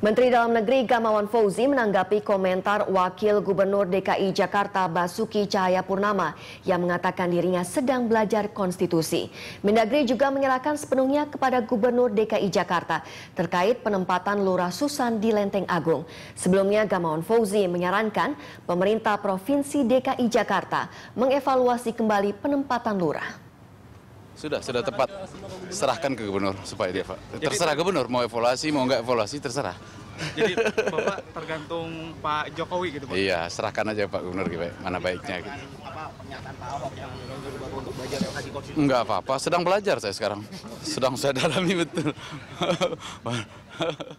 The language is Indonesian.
Menteri Dalam Negeri Gamawan Fauzi menanggapi komentar Wakil Gubernur DKI Jakarta Basuki Cahayapurnama yang mengatakan dirinya sedang belajar konstitusi. Mendagri juga menyerahkan sepenuhnya kepada Gubernur DKI Jakarta terkait penempatan Lurah Susan di Lenteng Agung. Sebelumnya Gamawan Fauzi menyarankan pemerintah Provinsi DKI Jakarta mengevaluasi kembali penempatan Lurah. Sudah, sudah tepat. Serahkan ke gubernur supaya dia, Pak. Terserah gubernur, mau evaluasi, mau nggak evaluasi, terserah. Jadi Bapak tergantung Pak Jokowi gitu Pak? Iya, serahkan aja Pak Gubernur gitu, mana baiknya. Gitu. Enggak apa-apa, sedang belajar saya sekarang. Sedang saya dalami betul.